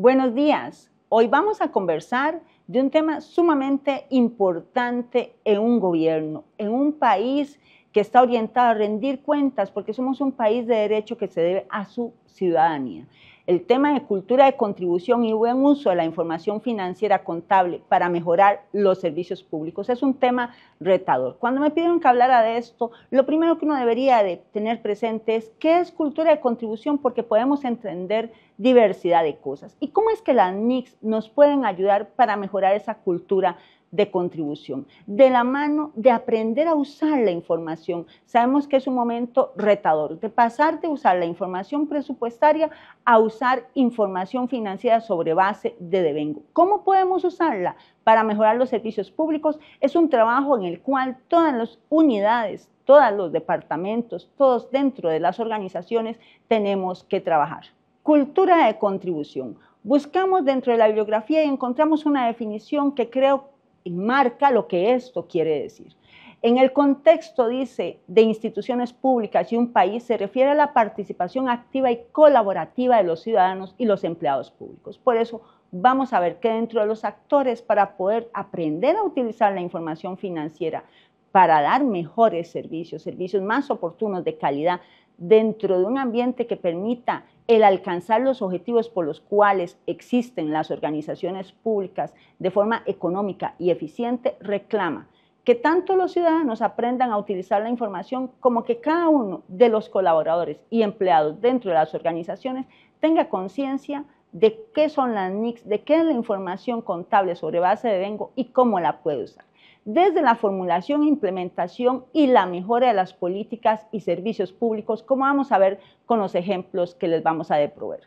Buenos días. Hoy vamos a conversar de un tema sumamente importante en un gobierno, en un país que está orientado a rendir cuentas, porque somos un país de derecho que se debe a su ciudadanía. El tema de cultura de contribución y buen uso de la información financiera contable para mejorar los servicios públicos es un tema retador. Cuando me pidieron que hablara de esto, lo primero que uno debería de tener presente es qué es cultura de contribución porque podemos entender diversidad de cosas y cómo es que las NICs nos pueden ayudar para mejorar esa cultura de contribución, de la mano de aprender a usar la información. Sabemos que es un momento retador, de pasar de usar la información presupuestaria a usar información financiera sobre base de devengo. ¿Cómo podemos usarla? Para mejorar los servicios públicos es un trabajo en el cual todas las unidades, todos los departamentos, todos dentro de las organizaciones tenemos que trabajar. Cultura de contribución buscamos dentro de la bibliografía y encontramos una definición que creo marca lo que esto quiere decir. En el contexto, dice, de instituciones públicas y un país, se refiere a la participación activa y colaborativa de los ciudadanos y los empleados públicos. Por eso, vamos a ver que dentro de los actores para poder aprender a utilizar la información financiera para dar mejores servicios, servicios más oportunos de calidad, dentro de un ambiente que permita el alcanzar los objetivos por los cuales existen las organizaciones públicas de forma económica y eficiente, reclama que tanto los ciudadanos aprendan a utilizar la información como que cada uno de los colaboradores y empleados dentro de las organizaciones tenga conciencia de qué son las NICs, de qué es la información contable sobre base de Vengo y cómo la puede usar desde la formulación, implementación y la mejora de las políticas y servicios públicos, como vamos a ver con los ejemplos que les vamos a proveer.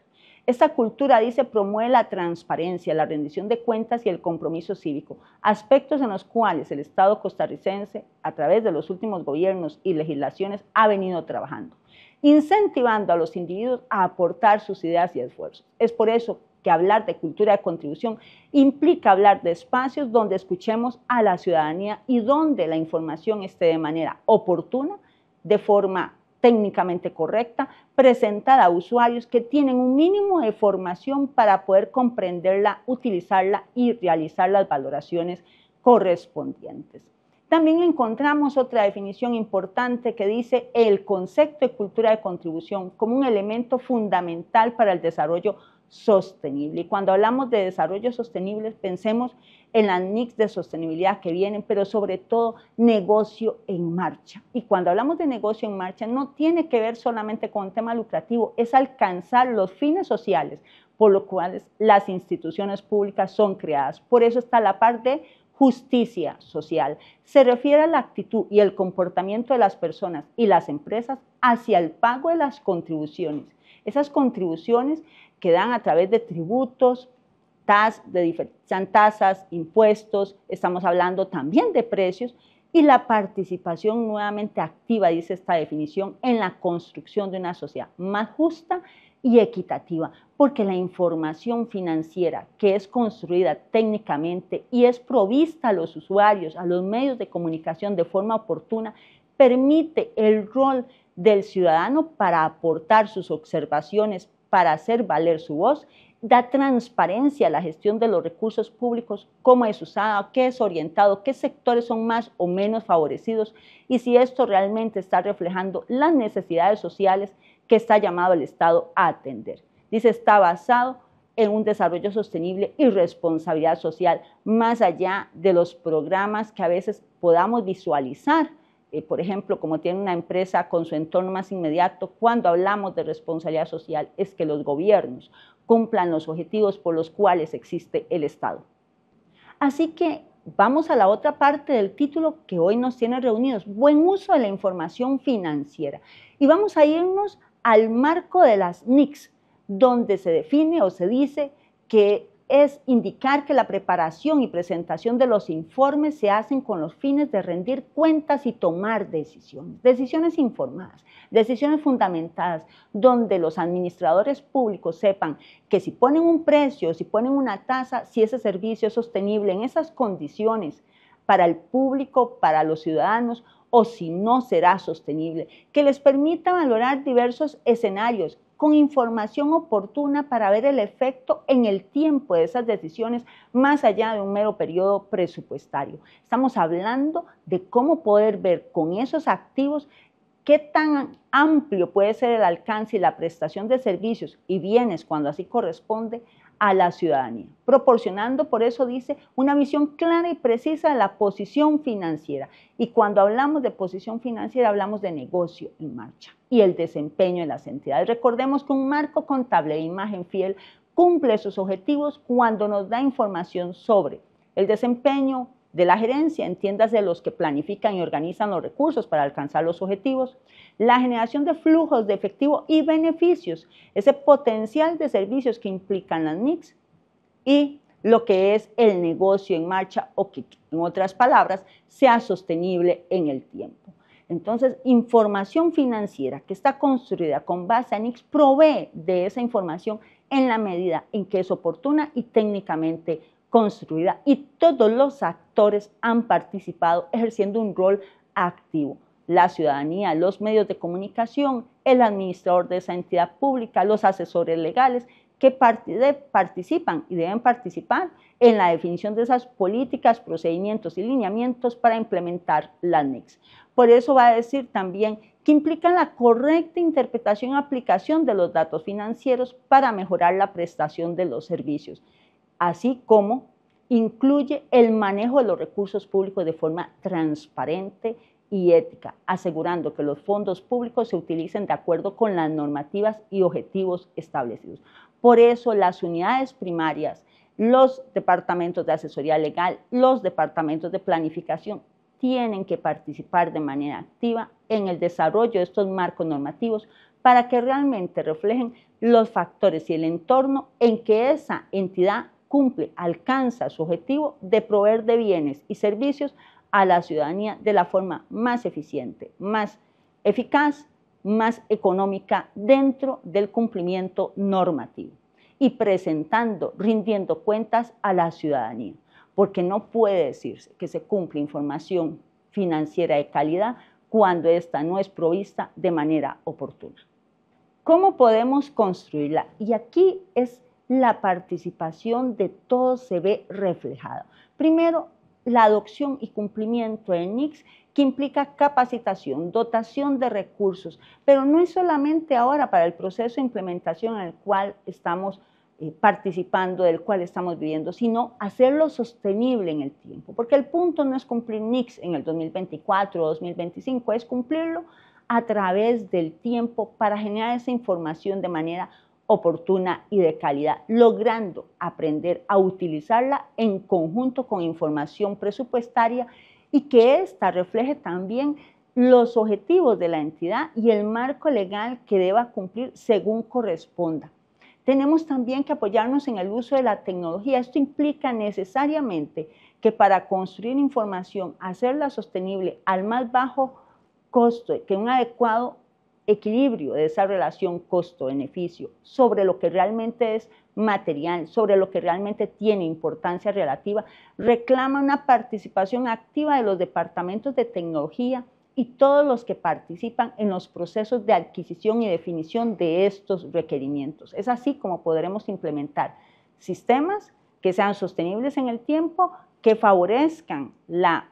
Esta cultura, dice, promueve la transparencia, la rendición de cuentas y el compromiso cívico, aspectos en los cuales el Estado costarricense, a través de los últimos gobiernos y legislaciones, ha venido trabajando, incentivando a los individuos a aportar sus ideas y esfuerzos. Es por eso que hablar de cultura de contribución implica hablar de espacios donde escuchemos a la ciudadanía y donde la información esté de manera oportuna, de forma técnicamente correcta, presentada a usuarios que tienen un mínimo de formación para poder comprenderla, utilizarla y realizar las valoraciones correspondientes. También encontramos otra definición importante que dice el concepto de cultura de contribución como un elemento fundamental para el desarrollo sostenible. Y cuando hablamos de desarrollo sostenible, pensemos en las NICs de sostenibilidad que vienen, pero sobre todo negocio en marcha. Y cuando hablamos de negocio en marcha, no tiene que ver solamente con un tema lucrativo, es alcanzar los fines sociales por los cuales las instituciones públicas son creadas. Por eso está la parte justicia social. Se refiere a la actitud y el comportamiento de las personas y las empresas hacia el pago de las contribuciones. Esas contribuciones que dan a través de tributos, tasas, impuestos, estamos hablando también de precios, y la participación nuevamente activa, dice esta definición, en la construcción de una sociedad más justa y equitativa, porque la información financiera que es construida técnicamente y es provista a los usuarios, a los medios de comunicación de forma oportuna, permite el rol del ciudadano para aportar sus observaciones, para hacer valer su voz, da transparencia a la gestión de los recursos públicos, cómo es usada, qué es orientado, qué sectores son más o menos favorecidos y si esto realmente está reflejando las necesidades sociales que está llamado el Estado a atender. Dice, está basado en un desarrollo sostenible y responsabilidad social, más allá de los programas que a veces podamos visualizar eh, por ejemplo, como tiene una empresa con su entorno más inmediato, cuando hablamos de responsabilidad social es que los gobiernos cumplan los objetivos por los cuales existe el Estado. Así que vamos a la otra parte del título que hoy nos tiene reunidos, buen uso de la información financiera. Y vamos a irnos al marco de las NICs, donde se define o se dice que es indicar que la preparación y presentación de los informes se hacen con los fines de rendir cuentas y tomar decisiones, decisiones informadas, decisiones fundamentadas, donde los administradores públicos sepan que si ponen un precio, si ponen una tasa, si ese servicio es sostenible en esas condiciones para el público, para los ciudadanos o si no será sostenible, que les permita valorar diversos escenarios con información oportuna para ver el efecto en el tiempo de esas decisiones, más allá de un mero periodo presupuestario. Estamos hablando de cómo poder ver con esos activos qué tan amplio puede ser el alcance y la prestación de servicios y bienes cuando así corresponde a la ciudadanía, proporcionando, por eso dice, una visión clara y precisa de la posición financiera. Y cuando hablamos de posición financiera, hablamos de negocio en marcha y el desempeño de las entidades. Recordemos que un marco contable de imagen fiel cumple sus objetivos cuando nos da información sobre el desempeño, de la gerencia, de los que planifican y organizan los recursos para alcanzar los objetivos, la generación de flujos de efectivo y beneficios, ese potencial de servicios que implican las NICs y lo que es el negocio en marcha o que, en otras palabras, sea sostenible en el tiempo. Entonces, información financiera que está construida con base a NICS provee de esa información en la medida en que es oportuna y técnicamente construida y todos los actores han participado ejerciendo un rol activo. La ciudadanía, los medios de comunicación, el administrador de esa entidad pública, los asesores legales que participan y deben participar en la definición de esas políticas, procedimientos y lineamientos para implementar la NEX Por eso va a decir también que implica la correcta interpretación y aplicación de los datos financieros para mejorar la prestación de los servicios así como incluye el manejo de los recursos públicos de forma transparente y ética, asegurando que los fondos públicos se utilicen de acuerdo con las normativas y objetivos establecidos. Por eso las unidades primarias, los departamentos de asesoría legal, los departamentos de planificación tienen que participar de manera activa en el desarrollo de estos marcos normativos para que realmente reflejen los factores y el entorno en que esa entidad cumple, alcanza su objetivo de proveer de bienes y servicios a la ciudadanía de la forma más eficiente, más eficaz, más económica dentro del cumplimiento normativo y presentando, rindiendo cuentas a la ciudadanía, porque no puede decirse que se cumple información financiera de calidad cuando esta no es provista de manera oportuna. ¿Cómo podemos construirla? Y aquí es la participación de todos se ve reflejada. Primero, la adopción y cumplimiento de NICS, que implica capacitación, dotación de recursos, pero no es solamente ahora para el proceso de implementación en el cual estamos eh, participando, del cual estamos viviendo, sino hacerlo sostenible en el tiempo, porque el punto no es cumplir NICS en el 2024 o 2025, es cumplirlo a través del tiempo para generar esa información de manera oportuna y de calidad, logrando aprender a utilizarla en conjunto con información presupuestaria y que ésta refleje también los objetivos de la entidad y el marco legal que deba cumplir según corresponda. Tenemos también que apoyarnos en el uso de la tecnología. Esto implica necesariamente que para construir información, hacerla sostenible al más bajo costo que un adecuado equilibrio de esa relación costo-beneficio sobre lo que realmente es material, sobre lo que realmente tiene importancia relativa, reclama una participación activa de los departamentos de tecnología y todos los que participan en los procesos de adquisición y definición de estos requerimientos. Es así como podremos implementar sistemas que sean sostenibles en el tiempo, que favorezcan la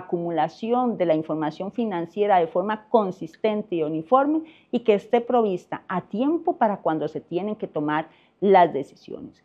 acumulación de la información financiera de forma consistente y uniforme y que esté provista a tiempo para cuando se tienen que tomar las decisiones.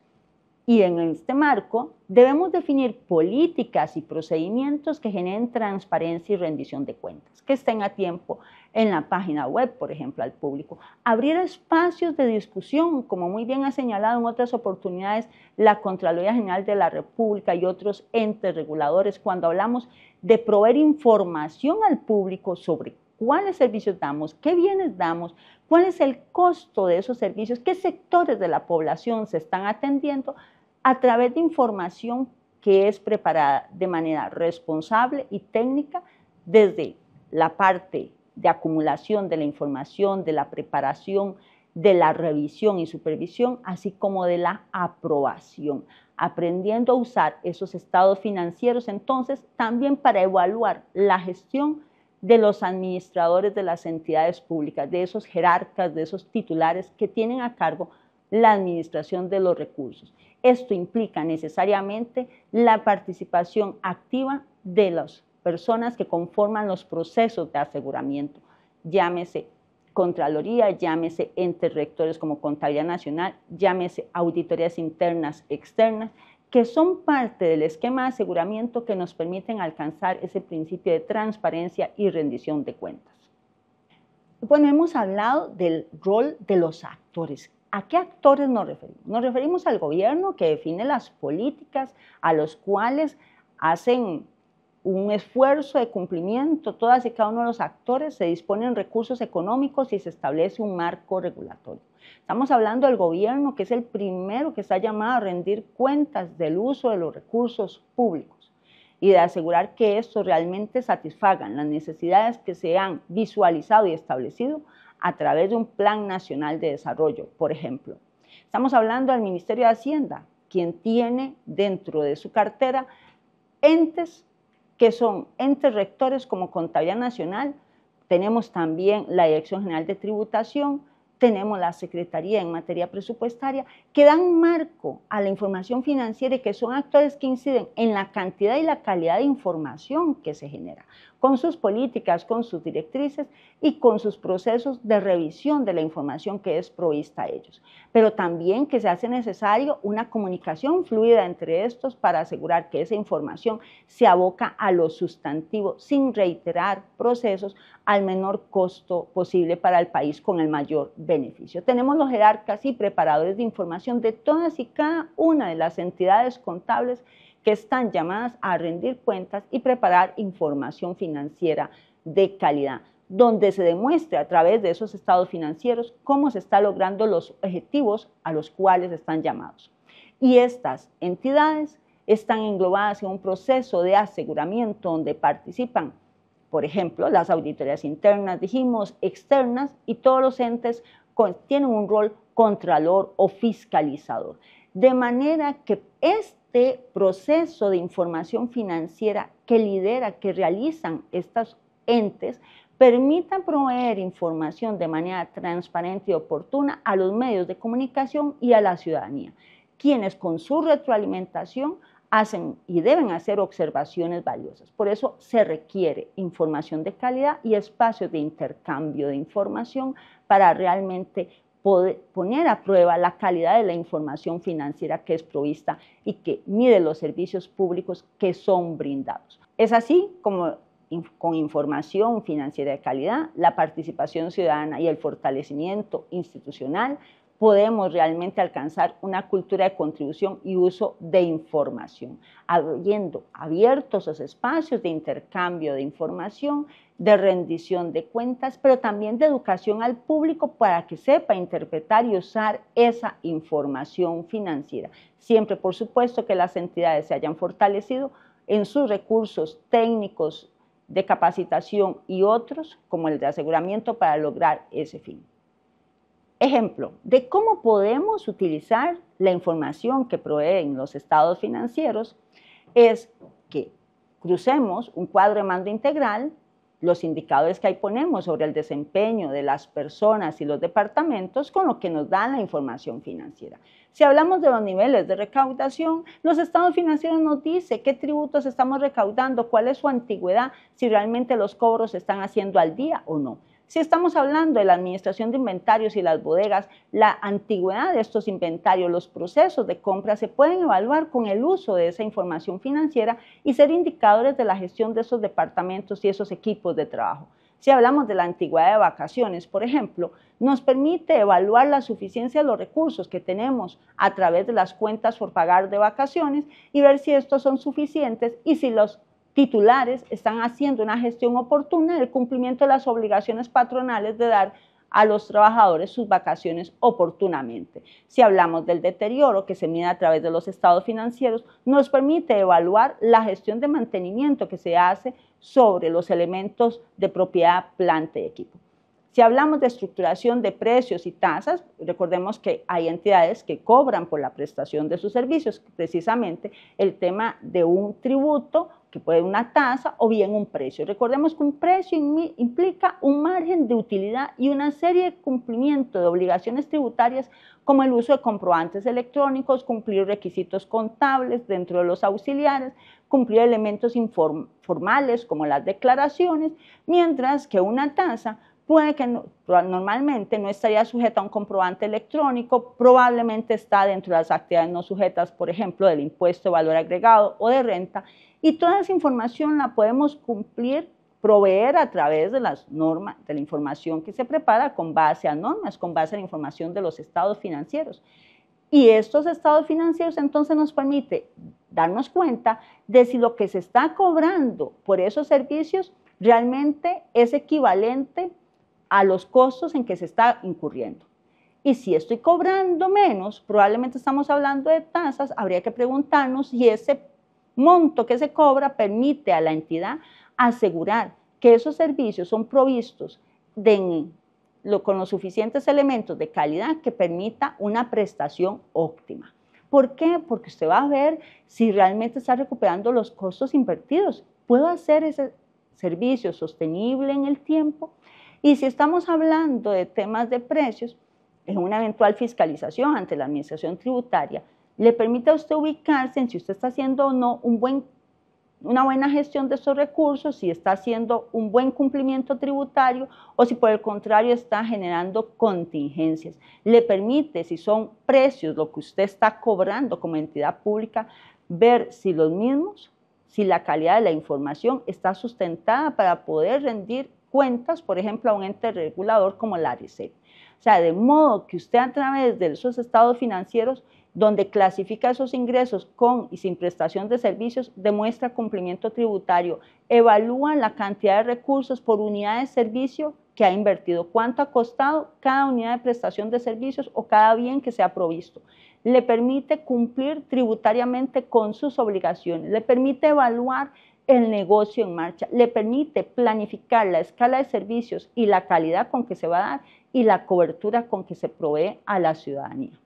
Y en este marco debemos definir políticas y procedimientos que generen transparencia y rendición de cuentas, que estén a tiempo en la página web, por ejemplo, al público. Abrir espacios de discusión, como muy bien ha señalado en otras oportunidades la Contraloría General de la República y otros entes reguladores, cuando hablamos de proveer información al público sobre cuáles servicios damos, qué bienes damos, cuál es el costo de esos servicios, qué sectores de la población se están atendiendo, a través de información que es preparada de manera responsable y técnica desde la parte de acumulación de la información, de la preparación, de la revisión y supervisión, así como de la aprobación, aprendiendo a usar esos estados financieros entonces también para evaluar la gestión de los administradores de las entidades públicas, de esos jerarcas, de esos titulares que tienen a cargo la administración de los recursos. Esto implica necesariamente la participación activa de las personas que conforman los procesos de aseguramiento, llámese Contraloría, llámese entre rectores como Contabilidad Nacional, llámese auditorías internas, externas, que son parte del esquema de aseguramiento que nos permiten alcanzar ese principio de transparencia y rendición de cuentas. Bueno, hemos hablado del rol de los actores. ¿A qué actores nos referimos? Nos referimos al gobierno que define las políticas a los cuales hacen un esfuerzo de cumplimiento, todas y cada uno de los actores se disponen recursos económicos y se establece un marco regulatorio. Estamos hablando del gobierno, que es el primero que está llamado a rendir cuentas del uso de los recursos públicos y de asegurar que estos realmente satisfagan las necesidades que se han visualizado y establecido a través de un Plan Nacional de Desarrollo, por ejemplo. Estamos hablando del Ministerio de Hacienda, quien tiene dentro de su cartera entes que son entes rectores como Contabilidad Nacional, tenemos también la Dirección General de Tributación, tenemos la Secretaría en materia presupuestaria, que dan marco a la información financiera y que son actores que inciden en la cantidad y la calidad de información que se genera con sus políticas, con sus directrices y con sus procesos de revisión de la información que es provista a ellos. Pero también que se hace necesario una comunicación fluida entre estos para asegurar que esa información se aboca a lo sustantivo sin reiterar procesos al menor costo posible para el país con el mayor beneficio. Tenemos los jerarcas y preparadores de información de todas y cada una de las entidades contables están llamadas a rendir cuentas y preparar información financiera de calidad, donde se demuestre a través de esos estados financieros cómo se están logrando los objetivos a los cuales están llamados. Y estas entidades están englobadas en un proceso de aseguramiento donde participan, por ejemplo, las auditorías internas, dijimos, externas y todos los entes tienen un rol contralor o fiscalizador. De manera que es este proceso de información financiera que lidera, que realizan estas entes, permitan proveer información de manera transparente y oportuna a los medios de comunicación y a la ciudadanía, quienes con su retroalimentación hacen y deben hacer observaciones valiosas. Por eso se requiere información de calidad y espacios de intercambio de información para realmente poner a prueba la calidad de la información financiera que es provista y que mide los servicios públicos que son brindados. Es así como con información financiera de calidad, la participación ciudadana y el fortalecimiento institucional podemos realmente alcanzar una cultura de contribución y uso de información, abriendo abiertos los espacios de intercambio de información, de rendición de cuentas, pero también de educación al público para que sepa interpretar y usar esa información financiera. Siempre, por supuesto, que las entidades se hayan fortalecido en sus recursos técnicos de capacitación y otros, como el de aseguramiento, para lograr ese fin. Ejemplo de cómo podemos utilizar la información que proveen los estados financieros es que crucemos un cuadro de mando integral, los indicadores que ahí ponemos sobre el desempeño de las personas y los departamentos con lo que nos da la información financiera. Si hablamos de los niveles de recaudación, los estados financieros nos dice qué tributos estamos recaudando, cuál es su antigüedad, si realmente los cobros se están haciendo al día o no. Si estamos hablando de la administración de inventarios y las bodegas, la antigüedad de estos inventarios, los procesos de compra se pueden evaluar con el uso de esa información financiera y ser indicadores de la gestión de esos departamentos y esos equipos de trabajo. Si hablamos de la antigüedad de vacaciones, por ejemplo, nos permite evaluar la suficiencia de los recursos que tenemos a través de las cuentas por pagar de vacaciones y ver si estos son suficientes y si los titulares están haciendo una gestión oportuna del cumplimiento de las obligaciones patronales de dar a los trabajadores sus vacaciones oportunamente. Si hablamos del deterioro que se mide a través de los estados financieros, nos permite evaluar la gestión de mantenimiento que se hace sobre los elementos de propiedad, planta y equipo. Si hablamos de estructuración de precios y tasas, recordemos que hay entidades que cobran por la prestación de sus servicios, precisamente el tema de un tributo que puede una tasa o bien un precio. Recordemos que un precio implica un margen de utilidad y una serie de cumplimiento de obligaciones tributarias como el uso de comprobantes electrónicos, cumplir requisitos contables dentro de los auxiliares, cumplir elementos formales como las declaraciones, mientras que una tasa puede que normalmente no estaría sujeta a un comprobante electrónico, probablemente está dentro de las actividades no sujetas, por ejemplo, del impuesto de valor agregado o de renta, y toda esa información la podemos cumplir, proveer a través de las normas, de la información que se prepara con base a normas, con base a la información de los estados financieros. Y estos estados financieros entonces nos permite darnos cuenta de si lo que se está cobrando por esos servicios realmente es equivalente a los costos en que se está incurriendo. Y si estoy cobrando menos, probablemente estamos hablando de tasas, habría que preguntarnos si ese monto que se cobra permite a la entidad asegurar que esos servicios son provistos con los suficientes elementos de calidad que permita una prestación óptima. ¿Por qué? Porque usted va a ver si realmente está recuperando los costos invertidos. ¿Puedo hacer ese servicio sostenible en el tiempo? Y si estamos hablando de temas de precios, en una eventual fiscalización ante la Administración Tributaria, le permite a usted ubicarse en si usted está haciendo o no un buen, una buena gestión de esos recursos, si está haciendo un buen cumplimiento tributario o si por el contrario está generando contingencias. Le permite, si son precios lo que usted está cobrando como entidad pública, ver si los mismos, si la calidad de la información está sustentada para poder rendir cuentas, por ejemplo, a un ente regulador como la ARICEP. O sea, de modo que usted a través de esos estados financieros donde clasifica esos ingresos con y sin prestación de servicios, demuestra cumplimiento tributario, evalúa la cantidad de recursos por unidad de servicio que ha invertido, cuánto ha costado cada unidad de prestación de servicios o cada bien que se ha provisto. Le permite cumplir tributariamente con sus obligaciones, le permite evaluar el negocio en marcha, le permite planificar la escala de servicios y la calidad con que se va a dar y la cobertura con que se provee a la ciudadanía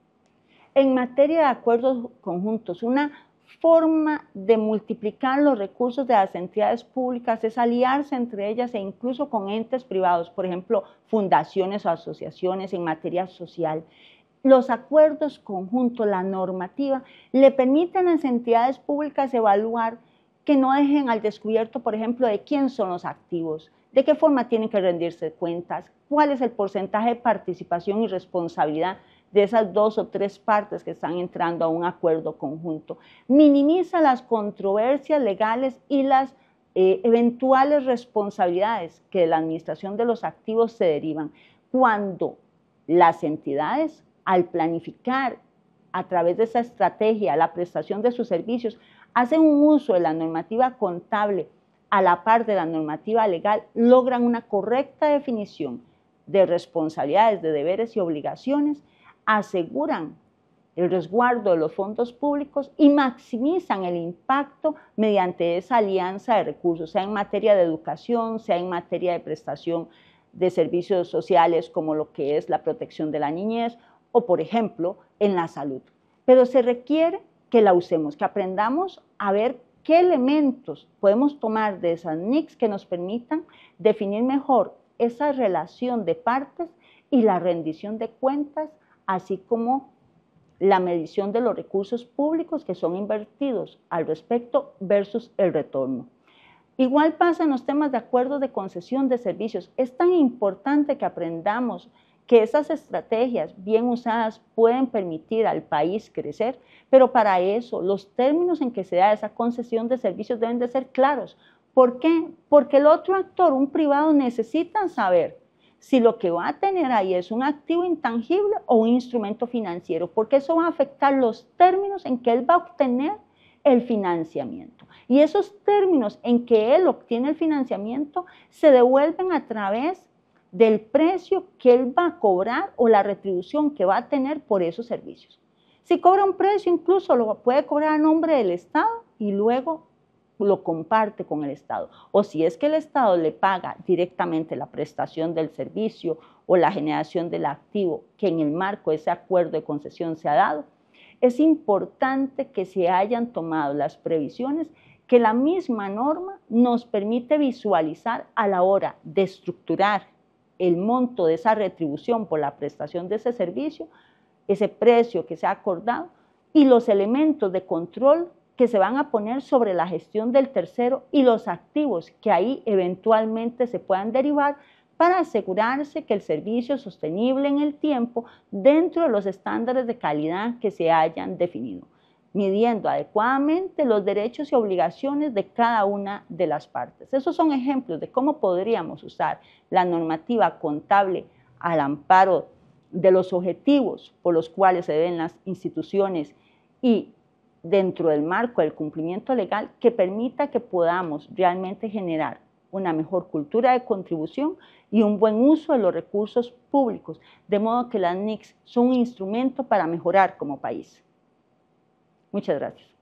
en materia de acuerdos conjuntos, una forma de multiplicar los recursos de las entidades públicas es aliarse entre ellas e incluso con entes privados, por ejemplo, fundaciones o asociaciones en materia social. Los acuerdos conjuntos, la normativa, le permiten a las entidades públicas evaluar que no dejen al descubierto, por ejemplo, de quién son los activos, de qué forma tienen que rendirse cuentas, cuál es el porcentaje de participación y responsabilidad de esas dos o tres partes que están entrando a un acuerdo conjunto. Minimiza las controversias legales y las eh, eventuales responsabilidades que de la administración de los activos se derivan cuando las entidades, al planificar a través de esa estrategia la prestación de sus servicios, hacen un uso de la normativa contable a la par de la normativa legal, logran una correcta definición de responsabilidades, de deberes y obligaciones aseguran el resguardo de los fondos públicos y maximizan el impacto mediante esa alianza de recursos, sea en materia de educación, sea en materia de prestación de servicios sociales como lo que es la protección de la niñez o, por ejemplo, en la salud. Pero se requiere que la usemos, que aprendamos a ver qué elementos podemos tomar de esas NICs que nos permitan definir mejor esa relación de partes y la rendición de cuentas así como la medición de los recursos públicos que son invertidos al respecto versus el retorno. Igual pasa en los temas de acuerdos de concesión de servicios. Es tan importante que aprendamos que esas estrategias bien usadas pueden permitir al país crecer, pero para eso los términos en que se da esa concesión de servicios deben de ser claros. ¿Por qué? Porque el otro actor, un privado, necesita saber si lo que va a tener ahí es un activo intangible o un instrumento financiero, porque eso va a afectar los términos en que él va a obtener el financiamiento. Y esos términos en que él obtiene el financiamiento se devuelven a través del precio que él va a cobrar o la retribución que va a tener por esos servicios. Si cobra un precio, incluso lo puede cobrar a nombre del Estado y luego lo comparte con el Estado. O si es que el Estado le paga directamente la prestación del servicio o la generación del activo que en el marco de ese acuerdo de concesión se ha dado, es importante que se hayan tomado las previsiones que la misma norma nos permite visualizar a la hora de estructurar el monto de esa retribución por la prestación de ese servicio, ese precio que se ha acordado y los elementos de control que se van a poner sobre la gestión del tercero y los activos que ahí eventualmente se puedan derivar para asegurarse que el servicio es sostenible en el tiempo dentro de los estándares de calidad que se hayan definido, midiendo adecuadamente los derechos y obligaciones de cada una de las partes. Esos son ejemplos de cómo podríamos usar la normativa contable al amparo de los objetivos por los cuales se ven las instituciones y dentro del marco del cumplimiento legal que permita que podamos realmente generar una mejor cultura de contribución y un buen uso de los recursos públicos, de modo que las NICs son un instrumento para mejorar como país. Muchas gracias.